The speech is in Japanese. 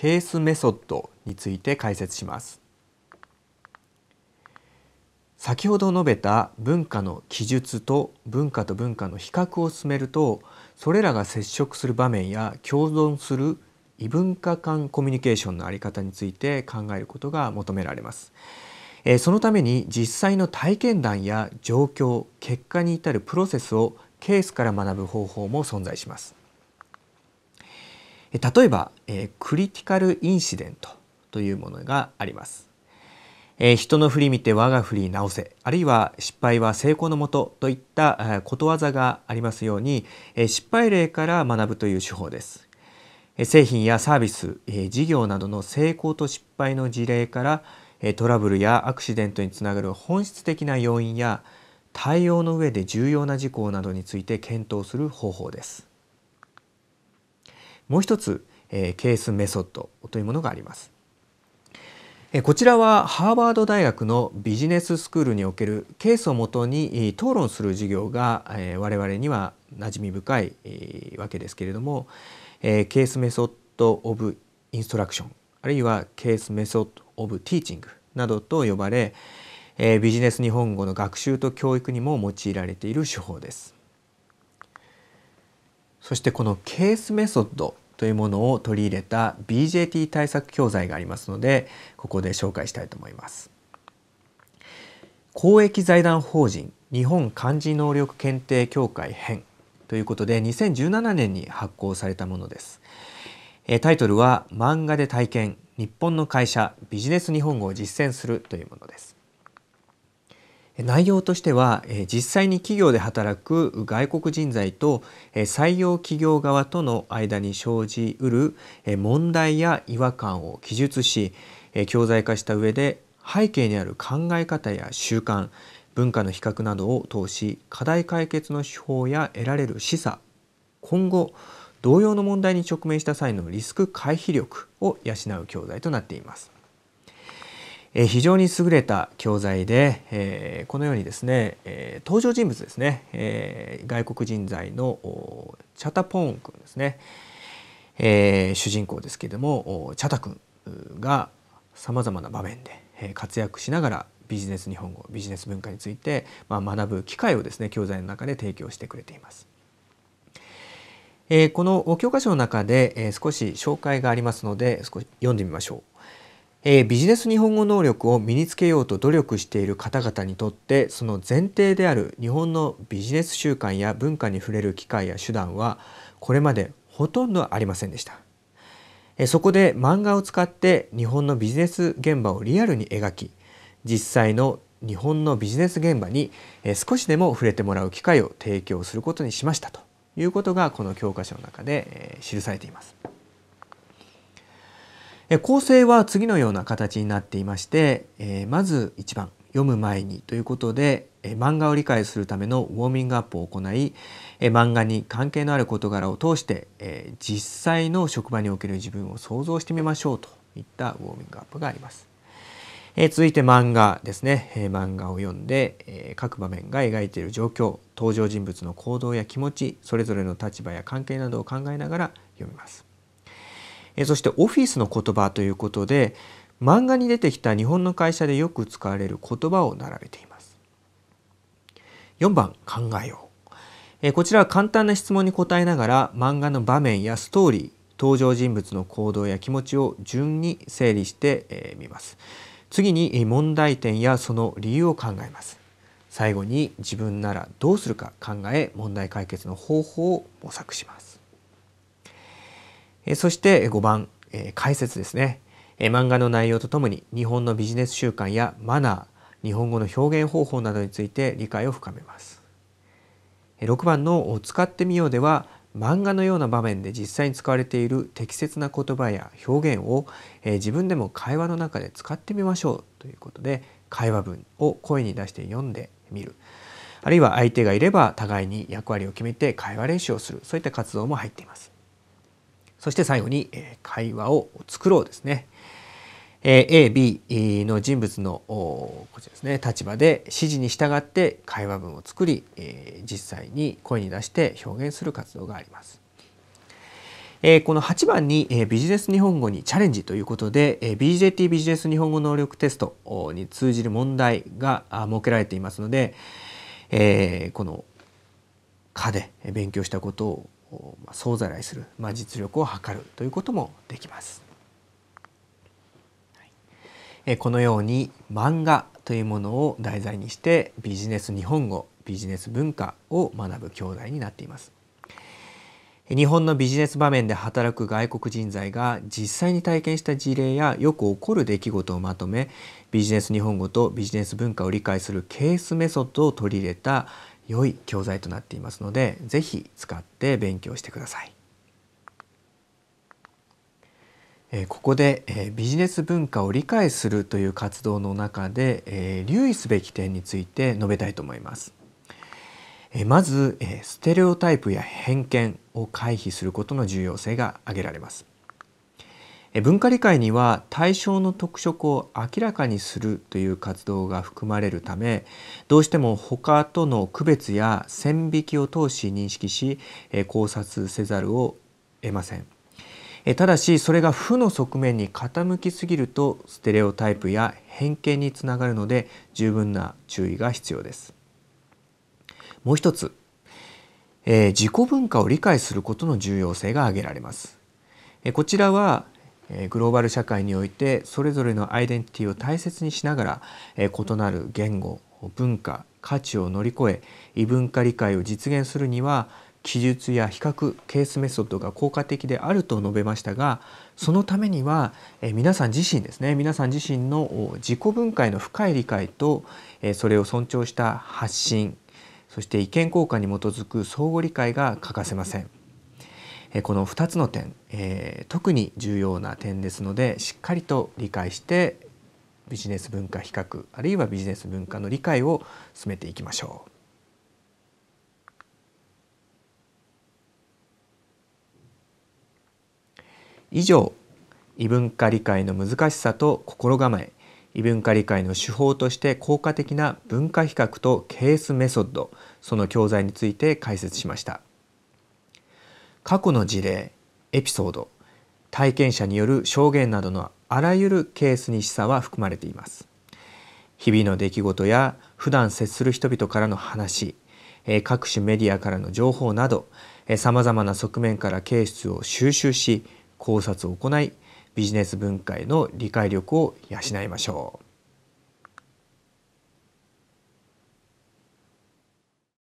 ケースメソッドについて解説します先ほど述べた文化の記述と文化と文化の比較を進めるとそれらが接触する場面や共存する異文化間コミュニケーションの在り方について考えることが求められます。そのために実際の体験談や状況結果に至るプロセスをケースから学ぶ方法も存在します。例えば、えー、クリティカルインシデントというものがあります、えー、人の振り見て我が振り直せあるいは失敗は成功のもとといったことわざがありますように、えー、失敗例から学ぶという手法です製品やサービス、え事業などの成功と失敗の事例からトラブルやアクシデントにつながる本質的な要因や対応の上で重要な事項などについて検討する方法です。もう一つ、えー、ケースメソッドというものがあります。こちらはハーバード大学のビジネススクールにおけるケースをもとに討論する授業が我々には馴染み深いわけですけれどもケースメソッド・オブ・インストラクションあるいはケースメソッド・オブ・ティーチングなどと呼ばれビジネス日本語の学習と教育にも用いられている手法です。そしてこのケースメソッドというものを取り入れた BJT 対策教材がありますのでここで紹介したいと思います。公益財団法人日本漢字能力検定協会編ということで2017年に発行されたものです。タイトルは「漫画で体験日本の会社ビジネス日本語を実践する」というものです。内容としては実際に企業で働く外国人材と採用企業側との間に生じうる問題や違和感を記述し教材化した上で背景にある考え方や習慣文化の比較などを通し課題解決の手法や得られる示唆今後同様の問題に直面した際のリスク回避力を養う教材となっています。え非常に優れた教材で、えこのようにですね、え登場人物ですね、え外国人材のチャタポーン君ですね、え主人公ですけれどもチャタ君がさまざまな場面で活躍しながらビジネス日本語ビジネス文化について、まあ、学ぶ機会をですね教材の中で提供してくれています。えこの教科書の中で、え少し紹介がありますので少し読んでみましょう。えー、ビジネス日本語能力を身につけようと努力している方々にとってその前提である日本のビジネス習慣や文化に触れる機会や手段はこれまでほとんどありませんでした。えー、そこで漫画を使って日本のビジネス現場をリアルに描き実際の日本のビジネス現場に、えー、少しでも触れてもらう機会を提供することにしましたということがこの教科書の中で、えー、記されています。構成は次のような形になっていまして、えまず1番「読む前に」ということで、え漫画を理解するためのウォーミングアップを行い、え漫画に関係のある事柄を通して、え実際の職場における自分を想像してみましょうといったウォーミングアップがあります。え続いて漫画ですね、え漫画を読んで、え各場面が描いている状況登場人物の行動や気持ちそれぞれの立場や関係などを考えながら読みます。えそしてオフィスの言葉ということで漫画に出てきた日本の会社でよく使われる言葉を並べています4番考えよう、えこちらは簡単な質問に答えながら漫画の場面やストーリー登場人物の行動や気持ちを順に整理してみます次に問題点やその理由を考えます最後に自分ならどうするか考え問題解決の方法を模索しますえそして5番、え解説ですね、え漫画の内容とともに日本のビジネス習慣やマナー日本語の表現方法などについて理解を深めます6番の「使ってみよう」では漫画のような場面で実際に使われている適切な言葉や表現を、え自分でも会話の中で使ってみましょうということで会話文を声に出して読んでみるあるいは相手がいれば互いに役割を決めて会話練習をするそういった活動も入っています。そして最後に、え会話を作ろうですね。えー、A、B の人物のこちらですね立場で指示に従って会話文を作り、え実際に声に出して表現する活動があります。えこの8番に、えビジネス日本語にチャレンジということで、えー、BJT ビジネス日本語能力テストに通じる問題が設けられていますので、えこの課で勉強したことを総ざらいする、まあ、実力を測るということもできます。えこのように漫画というものを題材にしてビジネス日本語ビジネス文化を学ぶ教材になっています。日本のビジネス場面で働く外国人材が実際に体験した事例やよく起こる出来事をまとめビジネス日本語とビジネス文化を理解するケースメソッドを取り入れた良い教材となっていますので是非使って勉強してください。ここでビジネス文化を理解するという活動の中で留意すべき点について述べたいと思います。まずステレオタイプや偏見を回避することの重要性が挙げられます。文化理解には対象の特色を明らかにするという活動が含まれるためどうしても他との区別や線引きを通し認識し考察せざるを得ませんただしそれが負の側面に傾きすぎるとステレオタイプや偏見につながるので十分な注意が必要ですもう一つ、えー、自己文化を理解することの重要性が挙げられますこちらはグローバル社会においてそれぞれのアイデンティティを大切にしながら異なる言語文化価値を乗り越え異文化理解を実現するには記述や比較ケースメソッドが効果的であると述べましたがそのためには皆さん自身ですね皆さん自身の自己分解の深い理解とそれを尊重した発信そして意見交換に基づく相互理解が欠かせません。この2つの点、えー、特に重要な点ですのでしっかりと理解してビジネス文化比較あるいはビジネス文化の理解を進めていきましょう。以上異文化理解の難しさと心構え異文化理解の手法として効果的な文化比較とケースメソッドその教材について解説しました。過去の事例エピソード体験者による証言などのあらゆるケースに示唆は含まれています日々の出来事や普段接する人々からの話各種メディアからの情報などさまざまな側面からケースを収集し考察を行いビジネス文化への理解力を養いましょう。